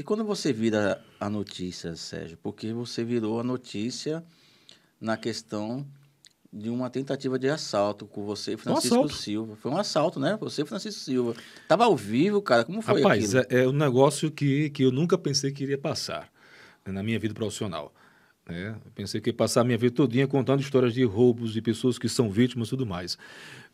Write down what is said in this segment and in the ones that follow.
E quando você vira a notícia, Sérgio? Porque você virou a notícia na questão de uma tentativa de assalto com você, Francisco um Silva. Foi um assalto, né? Você, Francisco Silva. estava ao vivo, cara. Como foi Rapaz, aquilo? É, é um negócio que, que eu nunca pensei que iria passar né, na minha vida profissional. Né? Eu pensei que ia passar a minha vida todinha contando histórias de roubos, de pessoas que são vítimas e tudo mais.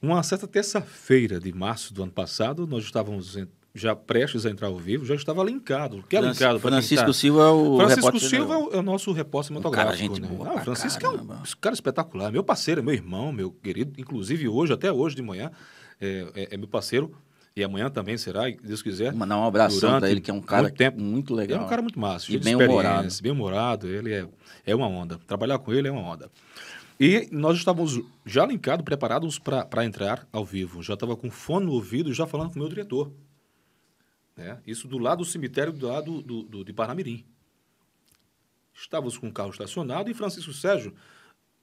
Uma certa terça-feira de março do ano passado, nós estávamos já prestes a entrar ao vivo, já estava linkado. Que é linkado Francisco tá... Silva é o Francisco Silva é, é o, nosso repórter cinematográfico. É um cara, né? Ah, Francisco é um cara é espetacular, meu parceiro, meu irmão, meu querido. Inclusive hoje, até hoje de manhã, é, é, é meu parceiro. E amanhã também será, se Deus quiser. Mandar um abraço para ele, que é um cara muito, tempo. muito legal. é um cara muito massa. E bem humorado. Bem humorado, ele é, é uma onda. Trabalhar com ele é uma onda. E nós estávamos já linkados, preparados para entrar ao vivo. Já estava com fone no ouvido, já falando com o meu diretor. Né? Isso do lado do cemitério, do lado do, do, de Parnamirim. Estávamos com o carro estacionado e Francisco Sérgio,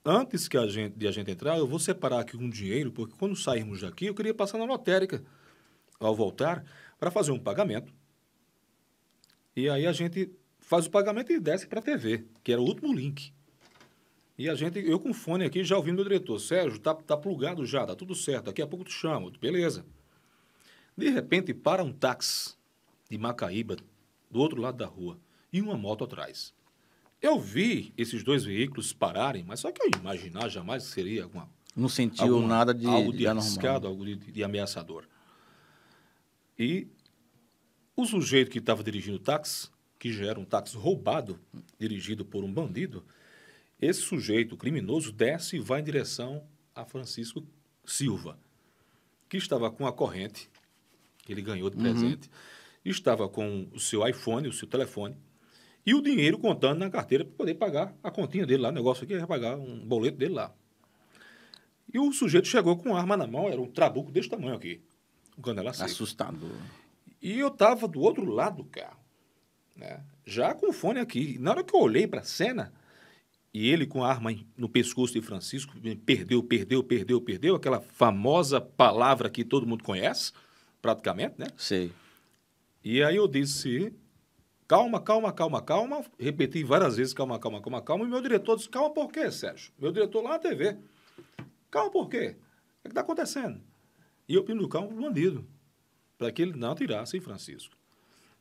antes que a gente, de a gente entrar, eu vou separar aqui um dinheiro, porque quando sairmos daqui, eu queria passar na lotérica, ao voltar, para fazer um pagamento. E aí a gente faz o pagamento e desce para a TV, que era o último link. E a gente, eu com fone aqui, já ouvindo o diretor, Sérgio, tá, tá plugado já, tá tudo certo, daqui a pouco te chamo, beleza. De repente para um táxi de Macaíba, do outro lado da rua, e uma moto atrás. Eu vi esses dois veículos pararem, mas só que eu imaginar jamais que seria alguma. Não sentiu alguma, nada de. Algo de, de arriscado, algo de, de ameaçador. E o sujeito que estava dirigindo o táxi, que já era um táxi roubado, dirigido por um bandido, esse sujeito criminoso desce e vai em direção a Francisco Silva, que estava com a corrente que ele ganhou de uhum. presente. Uhum estava com o seu iPhone, o seu telefone, e o dinheiro contando na carteira para poder pagar a continha dele lá. O negócio aqui é pagar um boleto dele lá. E o sujeito chegou com arma na mão, era um trabuco desse tamanho aqui. o canela Assustado. Assustador. E eu estava do outro lado do carro, né? já com o fone aqui. Na hora que eu olhei para a cena, e ele com a arma no pescoço de Francisco, perdeu, perdeu, perdeu, perdeu, aquela famosa palavra que todo mundo conhece, praticamente, né? Sei. E aí eu disse, calma, calma, calma, calma. Repeti várias vezes, calma, calma, calma, calma. E meu diretor disse, calma por quê, Sérgio? Meu diretor lá na TV. Calma por quê? O que está acontecendo? E eu pedi calma para o bandido, para que ele não tirasse Francisco.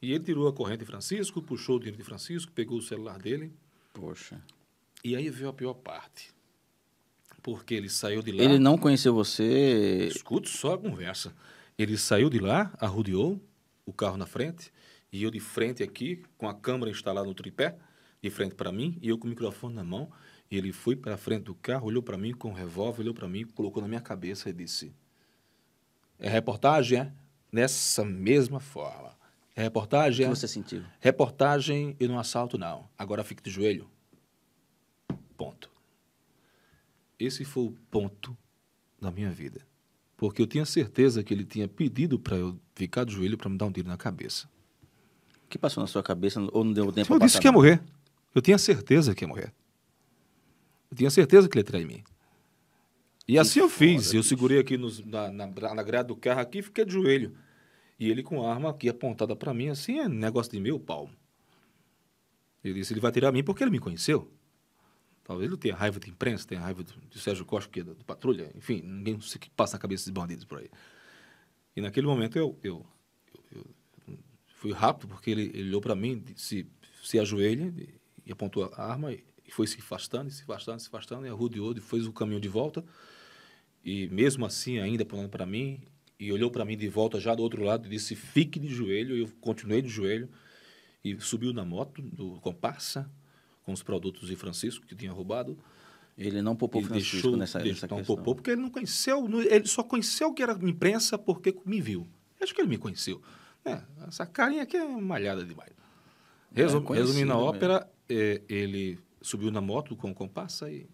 E ele tirou a corrente de Francisco, puxou o dinheiro de Francisco, pegou o celular dele. Poxa. E aí veio a pior parte. Porque ele saiu de lá. Ele não conheceu você. Escute só a conversa. Ele saiu de lá, arrudeou, o carro na frente e eu de frente aqui, com a câmera instalada no tripé, de frente para mim, e eu com o microfone na mão. Ele foi para frente do carro, olhou para mim com o revólver, olhou para mim, colocou na minha cabeça e disse: É reportagem, é? Nessa mesma forma. É reportagem. O que é? você sentiu? Reportagem e não assalto, não. Agora fique de joelho. Ponto. Esse foi o ponto da minha vida porque eu tinha certeza que ele tinha pedido para eu ficar de joelho para me dar um tiro na cabeça. O que passou na sua cabeça ou não deu tempo? Eu disse que ia morrer. Eu tinha certeza que ia morrer. Eu tinha certeza que ele ia trair em mim. E que assim eu fiz. eu segurei aqui nos, na, na, na, grade do carro aqui e fiquei de joelho. E ele com a arma aqui apontada para mim, assim, é negócio de meu palmo. Ele disse, ele vai tirar em mim porque ele me conheceu. Talvez ele tenha raiva da imprensa, tenha raiva do, do Sérgio Costa, que é do, do Patrulha, enfim, ninguém sei o que passa na cabeça dos bandidos por aí. E naquele momento eu, eu, eu, eu fui rápido, porque ele, ele olhou para mim, se, se ajoelha e apontou a arma e, e foi se afastando, se afastando, se afastando, e arrodeou e fez o caminho de volta. E mesmo assim, ainda apontando para mim, e olhou para mim de volta já do outro lado e disse: fique de joelho. Eu continuei de joelho e subiu na moto do comparsa com os produtos de Francisco, que tinha roubado. Ele não popou ele Francisco deixou, nessa, nessa não questão. popou porque ele não conheceu, ele só conheceu o que era imprensa porque me viu. Acho que ele me conheceu. É, essa carinha aqui é malhada demais. Resum, é, resumindo a ópera, é, ele subiu na moto com o compassa e,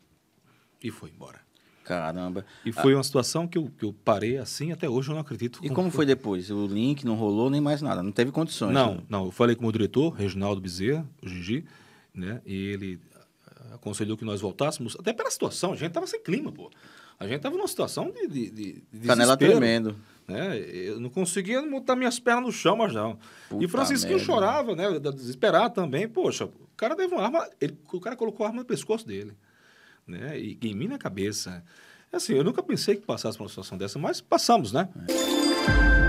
e foi embora. Caramba. E ah. foi ah. uma situação que eu, que eu parei assim, até hoje eu não acredito. E como, como foi, foi depois? O link não rolou nem mais nada, não teve condições. Não, né? não. Eu falei com o meu diretor, Reginaldo Bezerra, o Gigi, né? E ele ah, aconselhou que nós voltássemos, até pela situação, a gente estava sem clima, pô. A gente estava numa situação de, de, de, Canela tremendo. Né? Eu não conseguia montar minhas pernas no chão, mas não. Puta e o Francisquinho chorava, né? Desesperado também. Poxa, o cara teve uma arma, ele, o cara colocou a arma no pescoço dele, né? E, e em mim na cabeça. Assim, eu nunca pensei que passasse por uma situação dessa, mas passamos, né? É.